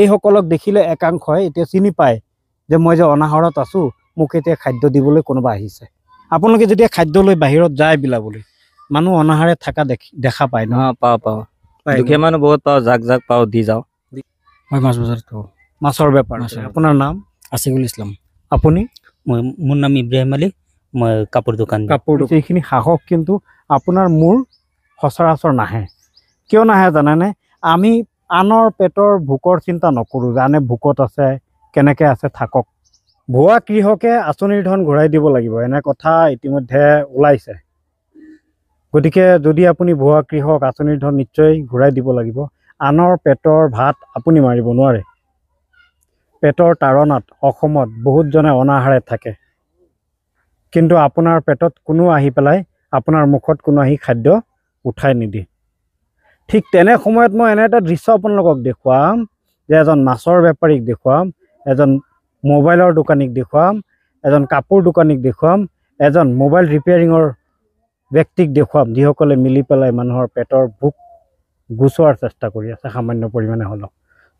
এইসকলক দেখিলে একাংশই এতিয়া চিনি পায় যে মই যে অনাহৰত আছোঁ মোক এতিয়া খাদ্য দিবলৈ কোনোবা আহিছে আপোনালোকে যেতিয়া খাদ্য লৈ বাহিৰত যায় বিলাবলৈ মানুহ অনাহাৰে থকা দেখা পায় ন পাওঁ পাওঁ দুখীয়া মানুহ বহুত পাওঁ জাক জাক পাওঁ দি যাওঁ মই মাছ বজাৰত মাছৰ বেপাৰ আছে আপোনাৰ নাম আছিকুল ইছলাম আপুনি মই মোৰ নাম ইব্ৰাহিম আলী মই কাপোৰ দোকান কাপোৰ সেইখিনি সাহস কিন্তু আপোনাৰ মোৰ সচৰাচৰ নাহে কিয় নাহে জানেনে আমি আনৰ পেটৰ ভোকৰ চিন্তা নকৰোঁ যে আনে ভোকত আছে কেনেকৈ আছে থাকক ভুৱা কৃষকে আঁচনিৰ ধন ঘূৰাই দিব লাগিব এনে কথা ইতিমধ্যে ওলাইছে গতিকে যদি আপুনি ভুৱা কৃষক আঁচনিৰ ধন নিশ্চয় ঘূৰাই দিব লাগিব আনৰ পেটৰ ভাত আপুনি মাৰিব নোৱাৰে পেটৰ তাৰণাত অসমত বহুতজনে অনাহাৰে থাকে কিন্তু আপোনাৰ পেটত কোনো আহি পেলাই আপোনাৰ মুখত কোনো আহি খাদ্য উঠাই নিদিয়ে ঠিক তেনে সময়ত মই এনে এটা দৃশ্য আপোনালোকক দেখুৱাম যে এজন মাছৰ বেপাৰীক দেখুৱাম এজন মোবাইলৰ দোকানীক দেখুৱাম এজন কাপোৰ দোকানীক দেখুৱাম এজন মোবাইল ৰিপেয়াৰিঙৰ ব্যক্তিক দেখুৱাম যিসকলে মিলি পেলাই মানুহৰ পেটৰ ভোক গুচোৱাৰ চেষ্টা কৰি আছে সামান্য পৰিমাণে হ'লেও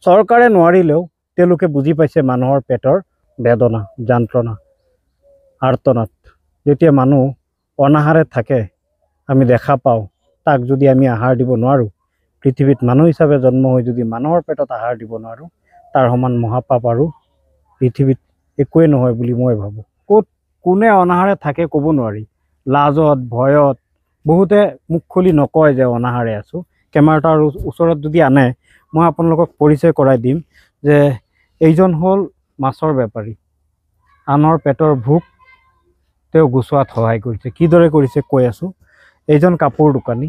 চৰকাৰে নোৱাৰিলেও তেওঁলোকে বুজি পাইছে মানুহৰ পেটৰ বেদনা যন্ত্ৰণা আৰ্তনাত যেতিয়া মানুহ অনাহাৰে থাকে আমি দেখা পাওঁ তাক যদি আমি আহাৰ দিব নোৱাৰোঁ পৃথিৱীত মানুহ হিচাপে জন্ম হৈ যদি মানুহৰ পেটত আহাৰ দিব নোৱাৰোঁ তাৰ সমান মহাপাপ আৰু পৃথিৱীত একোৱে নহয় বুলি মই ভাবোঁ ক'ত কোনে অনাহাৰে থাকে ক'ব নোৱাৰি লাজত ভয়ত বহুতে মুখ খুলি নকয় যে অনাহাৰে আছোঁ কেমেৰাটাৰ ওচৰত যদি আনে মই আপোনালোকক পৰিচয় কৰাই দিম যে এইজন হ'ল মাছৰ বেপাৰী আনৰ পেটৰ ভোক তেওঁ গুচোৱাত সহায় কৰিছে কিদৰে কৰিছে কৈ আছোঁ এইজন কাপোৰ দোকানী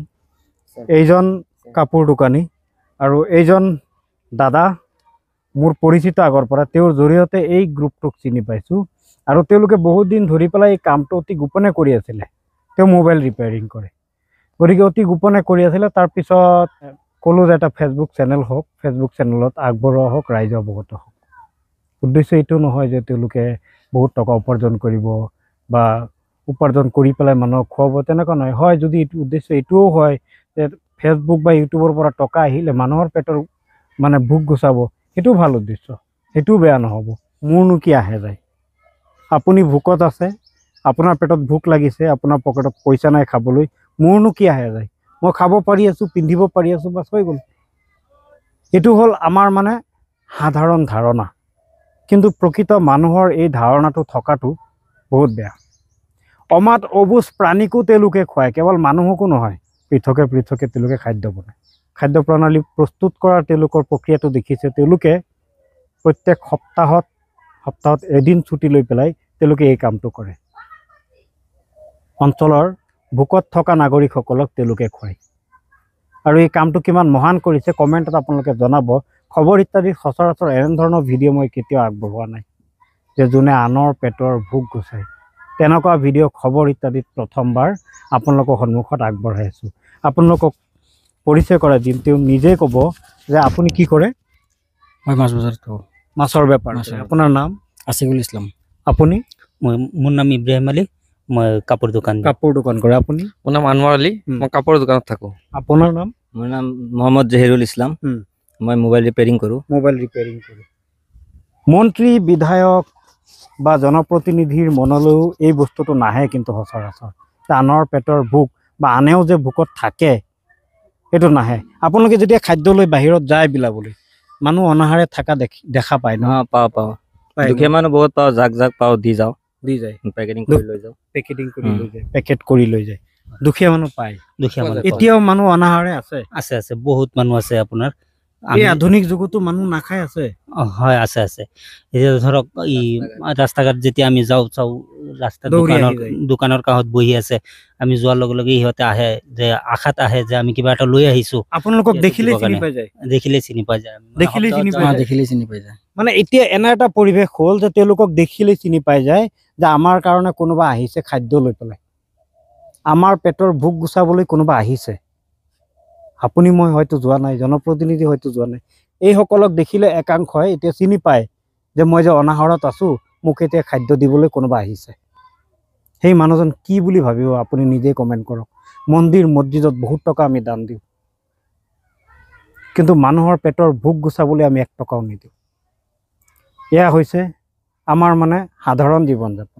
এইজন কাপোৰ দোকানী আৰু এইজন দাদা মোৰ পৰিচিত আগৰ পৰা তেওঁৰ জৰিয়তে এই গ্ৰুপটোক চিনি পাইছোঁ আৰু তেওঁলোকে বহুত দিন ধৰি পেলাই এই কামটো অতি গোপনে কৰি আছিলে তেওঁ মোবাইল ৰিপেয়াৰিং কৰে গতিকে অতি গোপনে কৰি আছিলে তাৰপিছত ক'লো যে এটা ফেচবুক চেনেল হওক ফেচবুক চেনেলত আগবঢ়োৱা হওক ৰাইজ অৱগত হওক উদ্দেশ্য এইটো নহয় যে তেওঁলোকে বহুত টকা উপাৰ্জন কৰিব বা উপাৰ্জন কৰি পেলাই মানুহক খুৱাব তেনেকুৱা নহয় হয় যদি এইটো উদ্দেশ্য এইটোও হয় যে ফেচবুক বা ইউটিউবৰ পৰা টকা আহিলে মানুহৰ পেটৰ মানে ভোক গুচাব সেইটোও ভাল উদ্দেশ্য সেইটোও বেয়া নহ'ব মোৰনো কি আহে যায় আপুনি ভোকত আছে আপোনাৰ পেটত ভোক লাগিছে আপোনাৰ পকেটত পইচা নাই খাবলৈ মোৰনো কি আহে যায় মই খাব পাৰি আছোঁ পিন্ধিব পাৰি আছোঁ বাছ হৈ গ'ল এইটো হ'ল আমাৰ মানে সাধাৰণ ধাৰণা কিন্তু প্ৰকৃত মানুহৰ এই ধাৰণাটো থকাটো বহুত বেয়া অমাত অবুজ প্ৰাণীকো তেওঁলোকে খুৱায় কেৱল মানুহকো নহয় পৃথকে পৃথকে তেওঁলোকে খাদ্য বনায় খাদ্য প্ৰণালী প্ৰস্তুত কৰাৰ তেওঁলোকৰ প্ৰক্ৰিয়াটো দেখিছে তেওঁলোকে প্ৰত্যেক সপ্তাহত সপ্তাহত এদিন ছুটি লৈ পেলাই তেওঁলোকে এই কামটো কৰে অঞ্চলৰ ভোকত থকা নাগৰিকসকলক তেওঁলোকে খুৱায় আৰু এই কামটো কিমান মহান কৰিছে কমেণ্টত আপোনালোকে জনাব খবৰ ইত্যাদি সচৰাচৰ এনেধৰণৰ ভিডিঅ' মই কেতিয়াও আগবঢ়োৱা নাই যে যোনে আনৰ পেটৰ ভোক গুচায় তেনেকুৱা ভিডিঅ' খবৰ ইত্যাদিত প্ৰথমবাৰ আপোনালোকৰ সন্মুখত আগবঢ়াই আছোঁ আপোনালোকক পৰিচয় কৰাই দিম তেওঁ নিজেই ক'ব যে আপুনি কি কৰে মই মাছ বজাৰত মাছৰ বেপাৰ আছে আপোনাৰ নাম আছিকুল ইছলাম আপুনি মই মোৰ নাম ইব্ৰাহিম আলী মই কাপোৰ দোকান কাপোৰ দোকান কৰে আপুনি মোৰ নাম আনোৱাৰ আলী মই কাপোৰৰ দোকানত থাকোঁ আপোনাৰ নাম মোৰ নাম মহম্মদ জহিৰুল ইছলাম মই মোবাইল ৰিপেয়াৰিং কৰোঁ মোবাইল ৰিপেয়াৰিং কৰোঁ মন্ত্ৰী বিধায়ক বা জনপ্ৰতিনিধিৰ মনলৈও এই বস্তুটো নাহে কিন্তু সচৰাচৰ আনৰ পেটৰ ভোক বা আনেও যে ভোকত থাকে সেইটো নাহে আপোনালোকে যেতিয়া খাদ্য লৈ বাহিৰত যায় বিলাবলৈ মানুহ অনাহাৰে থকা দেখি দেখা পায় নহয় পাওঁ পাওঁ দুখীয়া মানুহ বহুত পাওঁ জাক জাক পাওঁ দি যাওঁ দি যায় পেকেটিং কৰি লৈ যাওঁ পেকেটিং কৰি লৈ যায় পেকেট কৰি লৈ যায় দুখীয়া মানুহ পায় দুখীয়া মানুহ এতিয়াও মানুহ অনাহাৰে আছে আছে আছে বহুত মানুহ আছে আপোনাৰ এই আধুনিক যুগতো মানুহ নাখাই আছে হয় আছে আছে এতিয়া ধৰক ই ৰাস্তা ঘাট যেতিয়া আমি যাওঁ চাওঁ ৰাস্তা দোকানৰ কাষত বহি আছে আমি যোৱাৰ লগে লগে সিহঁতে আহে যে আশাত আহে যে আমি কিবা এটা লৈ আহিছো আপোনালোকক দেখিলে চিনি পাই যায় দেখিলে চিনি পাই যায় দেখিলে চিনি পাই দেখিলে চিনি পাই যায় মানে এতিয়া এনে এটা পৰিবেশ হ'ল যে তেওঁলোকক দেখিলে চিনি পাই যায় যে আমাৰ কাৰণে কোনোবা আহিছে খাদ্য লৈ পেলাই আমাৰ পেটৰ ভোক গুচাবলৈ কোনোবা আহিছে আপুনি মই হয়তো যোৱা নাই জনপ্ৰতিনিধি হয়তো যোৱা নাই এইসকলক দেখিলে একাংশই এতিয়া চিনি পায় যে মই যে অনাহৰত আছোঁ মোক এতিয়া খাদ্য দিবলৈ কোনোবা আহিছে সেই মানুহজন কি বুলি ভাবিব আপুনি নিজেই কমেণ্ট কৰক মন্দিৰ মছজিদত বহুত টকা আমি দান দিওঁ কিন্তু মানুহৰ পেটৰ ভোক গুচাবলৈ আমি এক টকাও নিদিওঁ এয়া হৈছে আমাৰ মানে সাধাৰণ জীৱন যাপন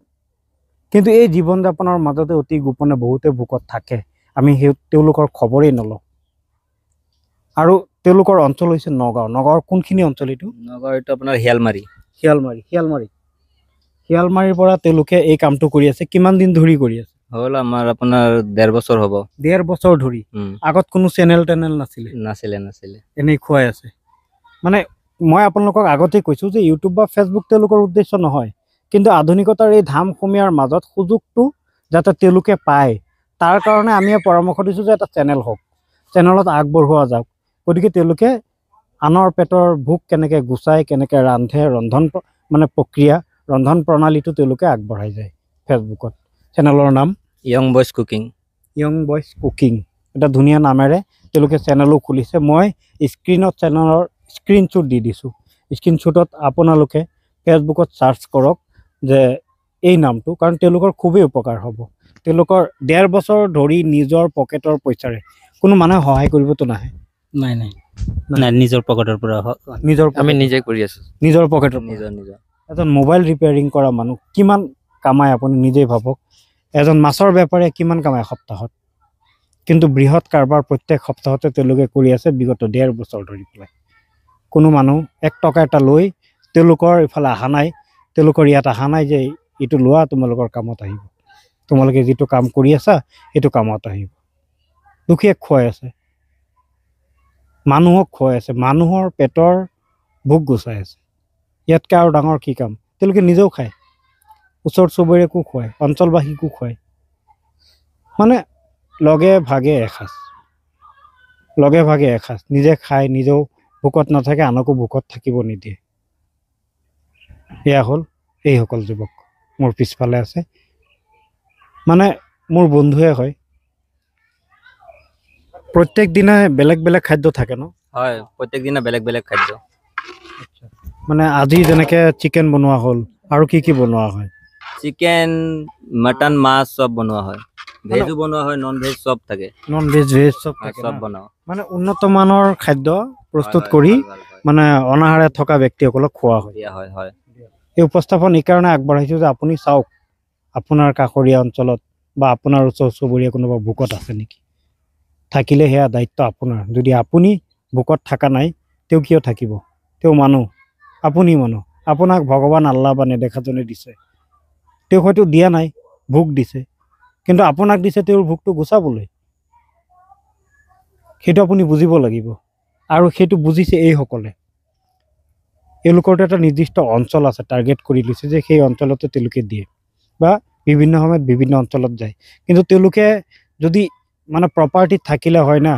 কিন্তু এই জীৱন যাপনৰ মাজতে অতি গোপনে বহুতে ভোকত থাকে আমি সেই তেওঁলোকৰ খবৰেই নলওঁ আৰু তেওঁলোকৰ অঞ্চল হৈছে নগাঁও নগাঁৱৰ কোনখিনি অঞ্চল এইটো নগাঁও এইটো আপোনাৰ শিয়ালমাৰী শিয়ালমাৰী শিয়ালমাৰী শিয়ালমাৰীৰ পৰা তেওঁলোকে এই কামটো কৰি আছে কিমান দিন ধৰি কৰি আছে হ'ল আমাৰ আপোনাৰ ডেৰ বছৰ হ'ব ডেৰ বছৰ ধৰি আগত কোনো চেনেল টেনেল নাছিলে নাছিলে নাছিলে এনেই খুৱাই আছে মানে মই আপোনালোকক আগতেই কৈছোঁ যে ইউটিউব বা ফেচবুক তেওঁলোকৰ উদ্দেশ্য নহয় কিন্তু আধুনিকতাৰ এই ধামসমীয়াৰ মাজত সুযোগটো যাতে তেওঁলোকে পায় তাৰ কাৰণে আমিয়ে পৰামৰ্শ দিছোঁ যে এটা চেনেল হওক চেনেলত আগবঢ়োৱা যাওক গতিকে তেওঁলোকে আনৰ পেটৰ ভোক কেনেকৈ গুচায় কেনেকৈ ৰান্ধে ৰন্ধন মানে প্ৰক্ৰিয়া ৰন্ধন প্ৰণালীটো তেওঁলোকে আগবঢ়াই যায় ফেচবুকত চেনেলৰ নাম young boys cooking young boys cooking এটা ধুনীয়া নামেৰে তেওঁলোকে চেনেলো খুলিছে মই স্ক্ৰীণত চেনেলৰ স্ক্ৰীণশ্বুট দি দিছোঁ স্ক্ৰীণশ্বুটত আপোনালোকে ফেচবুকত চাৰ্চ কৰক যে এই নামটো কাৰণ তেওঁলোকৰ খুবেই উপকাৰ হ'ব তেওঁলোকৰ ডেৰ বছৰ ধৰি নিজৰ পকেটৰ পইচাৰে কোনো মানুহে সহায় কৰিবতো নাহে নাই নাই নাই নিজৰ পকেটৰ পৰা নিজৰ আমি নিজে কৰি আছো নিজৰ পকেটৰ নিজৰ নিজৰ এজন মোবাইল ৰিপেয়াৰিং কৰা মানুহ কিমান কামাই আপুনি নিজেই ভাবক এজন মাছৰ বেপাৰীয়ে কিমান কামাই সপ্তাহত কিন্তু বৃহৎ কাৰবাৰ প্ৰত্যেক সপ্তাহতে তেওঁলোকে কৰি আছে বিগত ডেৰ বছৰ ধৰি পেলাই কোনো মানুহ এক টকা এটা লৈ তেওঁলোকৰ ইফালে অহা নাই তেওঁলোকৰ ইয়াত অহা নাই যে এইটো লোৱা তোমালোকৰ কামত আহিব তোমালোকে যিটো কাম কৰি আছা সেইটো কামত আহিব দুখীয়ে খুৱাই আছে মানুহক খুৱাই আছে মানুহৰ পেটৰ ভোক গুচাই আছে ইয়াতকৈ আৰু ডাঙৰ কি কাম তেওঁলোকে নিজেও খায় ওচৰ চুবুৰীয়াকো খুৱায় অঞ্চলবাসীকো খুৱায় মানে লগে ভাগে এসাঁজ লগে ভাগে এসাঁজ নিজে খায় নিজেও ভোকত নাথাকে আনকো ভোকত থাকিব নিদিয়ে এয়া হ'ল এইসকল যুৱক মোৰ পিছফালে আছে মানে মোৰ বন্ধুৱে হয় প্ৰত্যেক দিনা বেলেগ বেলেগ খাদ্য থাকে ন হয় প্ৰত্যেক দিনা বেলেগ বেলেগ খাদ্য মানে আজি যেনেকে চিকেন বনোৱা হ'ল আৰু কি কি বনোৱা হয় চিকেন মটন মাছ চব বনোৱা হয় ভেজো বনোৱা হয় নন ভেজ চব থাকে নন ভেজ ভেজ চব চব বনাওঁ মানে উন্নত মানৰ খাদ্য প্ৰস্তুত কৰি মানে অনাহাৰে থকা ব্যক্তিসকলক খোৱা হয় হয় হয় এই উপস্থাপন এইকাৰণে আগবঢ়াইছোঁ যে আপুনি চাওক আপোনাৰ কাষৰীয়া অঞ্চলত বা আপোনাৰ ওচৰ চুবুৰীয়া কোনোবা ভোকত আছে নেকি থাকিলে সেয়া দায়িত্ব আপোনাৰ যদি আপুনি বুকত থকা নাই তেওঁ কিয় থাকিব তেওঁ মানুহ আপুনি মানুহ আপোনাক ভগৱান আল্লাহ বা নেদেখাজনে দিছে তেওঁ হয়তো দিয়া নাই ভোক দিছে কিন্তু আপোনাক দিছে তেওঁৰ ভোকটো গুচাবলৈ সেইটো আপুনি বুজিব লাগিব আৰু সেইটো বুজিছে এইসকলে এওঁলোকৰতো এটা নিৰ্দিষ্ট অঞ্চল আছে টাৰ্গেট কৰি লৈছে যে সেই অঞ্চলতে তেওঁলোকে দিয়ে বা বিভিন্ন সময়ত বিভিন্ন অঞ্চলত যায় কিন্তু তেওঁলোকে যদি মানে প্ৰপাৰ্টি থাকিলে হয় না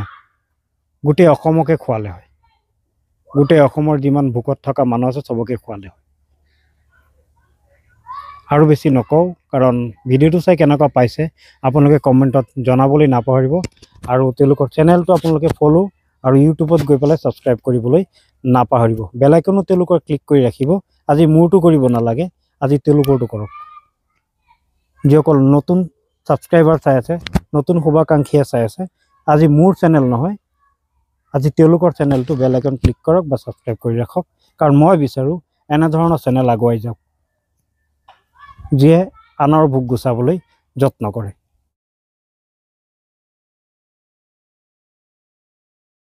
গোটেই অসমকে খোৱালে হয় গোটেই অসমৰ যিমান ভোকত থকা মানুহ আছে চবকে খোৱালে হয় আৰু বেছি নকওঁ কাৰণ ভিডিঅ'টো চাই কেনেকুৱা পাইছে আপোনালোকে কমেণ্টত জনাবলৈ নাপাহৰিব আৰু তেওঁলোকৰ চেনেলটো আপোনালোকে ফ'ল' আৰু ইউটিউবত গৈ পেলাই ছাবস্ক্ৰাইব কৰিবলৈ নাপাহৰিব বেলাইকনো তেওঁলোকৰ ক্লিক কৰি ৰাখিব আজি মোৰটো কৰিব নালাগে আজি তেওঁলোকৰটো কৰক যিসকল নতুন সাবস্ক্ৰাইবাৰ চাই আছে নতুন শুভাকাঙ্ক্ষীয়ে চাই আছে আজি মোৰ চেনেল নহয় আজি তেওঁলোকৰ চেনেলটো বেল আইকন ক্লিক কৰক বা সাবস্ক্ৰাইব কৰি ৰাখক কাৰণ মই বিচাৰোঁ এনেধৰণৰ চেনেল আগুৱাই যাওক যিয়ে আনৰ ভোগ গুচাবলৈ যত্ন কৰে